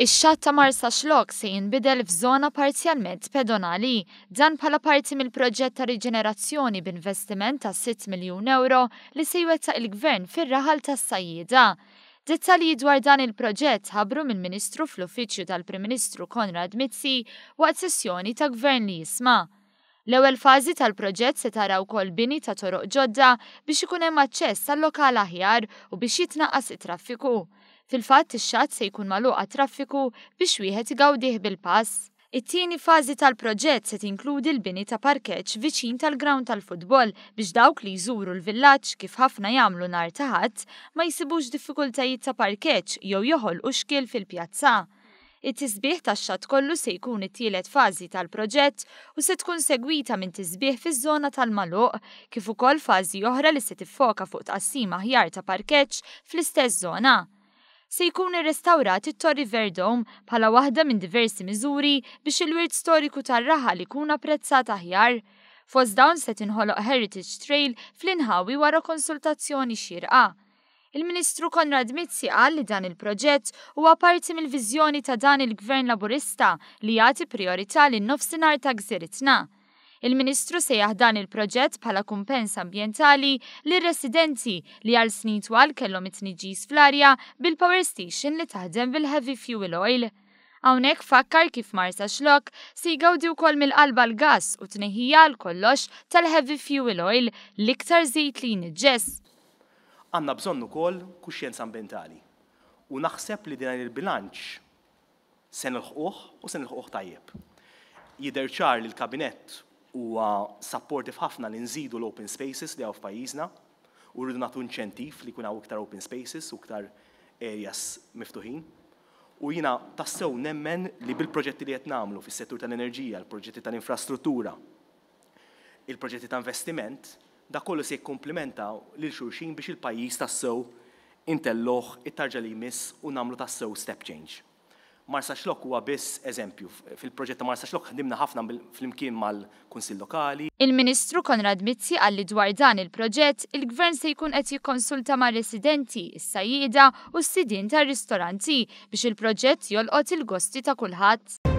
Ix-xatt ta' Marsa Xlok se jinbidel f'żona parzjalment pedonali, dan bħala parti mill-proġett ta' riġenerazzjoni b'investiment ta' 6 miljun euro li se jwettaq il-gvern fir-raħal tas sajjida Dettalji dwar dan il-proġett ħabru mill-Ministru fl-Uffiċċju tal-Prim Ministru Konrad Mizzi waqt sessjoni ta' gvern li jisma'. L-ewwel fażi tal-proġett se tara wkoll bini ta' toroq ġodda biex ikun hemm aċċess tal lokal aħjar u biex jitnaqqas it-traffiku. Fil-fatt ix-xatt se jkun magħluqa traffiku biex wieħed igawdih bil-pass. It-tieni fażi tal-proġett se tinkludi l-bini ta' parkeċ viċin tal-ground tal-futbol biex dawk li jżuru l-villaġġ kif ħafna jagħmlu nar taħat ma jsibux diffikultajiet ta' parkeċ jew joħolqu xkiel fil-pjazza. it tisbih tax-xatt kollu se jkun it-tielet fażi tal-proġett u se tkun segwita minn tisbieħ fiż-żona tal-maluq kif ukoll fażi oħra li se tiffoka fuq tqassim aħjar ta' parkeċ fl-istess żona se jkun irrestawrat it-Torri Verdom bħala waħda minn diversi miżuri biex il-wirt storiku tar raħal li apprezzat aħjar. Fos dawn se tinħoloq Heritage Trail fl-inħawi wara konsultazzjoni xirqa. Il-Ministru Konrad Mizzi qal li dan il-proġett huwa parti mill-viżjoni ta' dan il-Gvern Laburista li jagħti priorità lin-nofsinhar ta' Gżiritna. Il-Ministru se dan il-proġett bħala kumpens ambientali li residenti li għal snin twal kellhom it fl-arja bil-power station li taħdem bil-heavy fuel oil. Hawnhekk fakkar kif Marsa Xlok si jgawdi wkoll mill-qalba l-gas u t-neħija l kollox tal-heavy fuel oil l-iktar żejt li jinġess. Għandna bżonn ukoll kuxjenza ambientali u naħseb li din il-bilanċ sen l-ħuħ u sen l-ħuħ tajjeb. Jider ċar li l-kabinet huwa supportive ħafna li nżidu l-open spaces li għaw f'pajjiżna u rridu nagħtu inċentiv li kuna hawn iktar open spaces u iktar areas miftuħin. U jina tassew nemmen li bil-proġetti li qed nagħmlu fis-settur tal-enerġija, il proġetti tal-infrastruttura, il-proġetti ta' investiment, da kollu se li lil xulxin biex il-pajjiż tassew intelloħ it-tarġa li jmiss u nagħmlu tassew step change. Marsa Xlok huwa biss eżempju. Fil-proġett ta' Marsa Xlok ħdimna ħafna fl-imkien mal-Kunsill Lokali. Il-Ministru Konrad Mizzi għalli dwar dan il-proġett, il-Gvern se jkun qed jikkonsulta ma' residenti, is-sajjieda u s-sidin tar ristoranti biex il-proġett jolqot il-gosti ta' kulħadd.